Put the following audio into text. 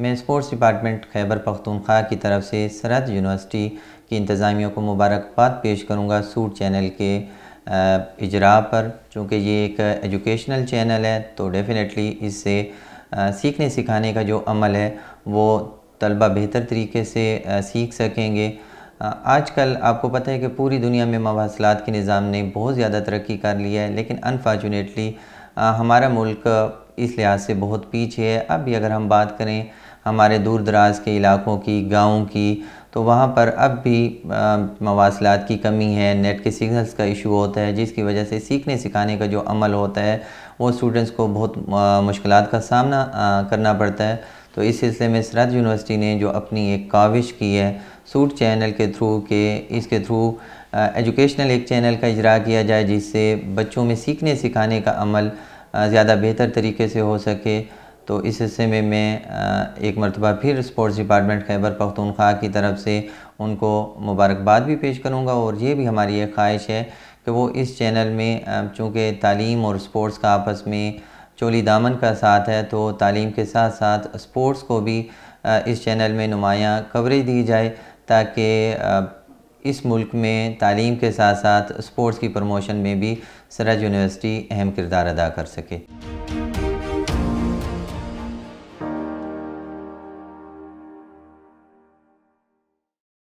मैं sports department Khyber Pakhtunkhwa की तरफ से सरहद यूनिवर्सिटी की इंतज़ामियों को मुबारकबाद पेश करूँगा सूट चैनल के इजरा पर चूँकि ये एक एजुकेशनल चैनल है तो डेफ़िनेटली इससे सीखने सिखाने का जो अमल है वो तलबा बेहतर तरीके से सीख सकेंगे आजकल आपको पता है कि पूरी दुनिया में मवासलात के निज़ाम ने बहुत ज़्यादा तरक्की कर लिया है लेकिन अनफॉर्चुनेटली हमारा मुल्क इस लिहाज से बहुत पीछे है अब भी अगर हम बात करें हमारे दूर दराज के इलाकों की गाँव की तो वहाँ पर अब भी मवासलात की कमी है नेट के सिग्नल्स का इशू होता है जिसकी वजह से सीखने सिखाने का जो अमल होता है वो स्टूडेंट्स को बहुत मुश्किल का सामना आ, करना पड़ता है तो इस सिलसिले में सरहद यूनिवर्सिटी ने जो अपनी एक काविश की है सूट चैनल के थ्रू के इसके थ्रू एजुकेशनल एक चैनल का इजरा किया जाए जिससे बच्चों में सीखने सिखाने का अमल ज़्यादा बेहतर तरीके से हो सके तो इस हिस्से में मैं एक मरतबा फिर स्पोर्ट्स डिपार्टमेंट खैबर पख्तूनख्वा की तरफ से उनको मुबारकबाद भी पेश करूँगा और ये भी हमारी एक ख्वाहिश है कि वो इस चैनल में चूँकि तालीम और स्पोर्ट्स का आपस में चोली दामन का साथ है तो तालीम के साथ साथ स्पोर्ट्स को भी इस चैनल में नुमायाँ कवरेज दी जाए ताकि इस मुल्क में तालीम के साथ साथ स्पोर्ट्स की प्रमोशन में भी सरज यूनिवर्सिटी अहम किरदार अदा कर सके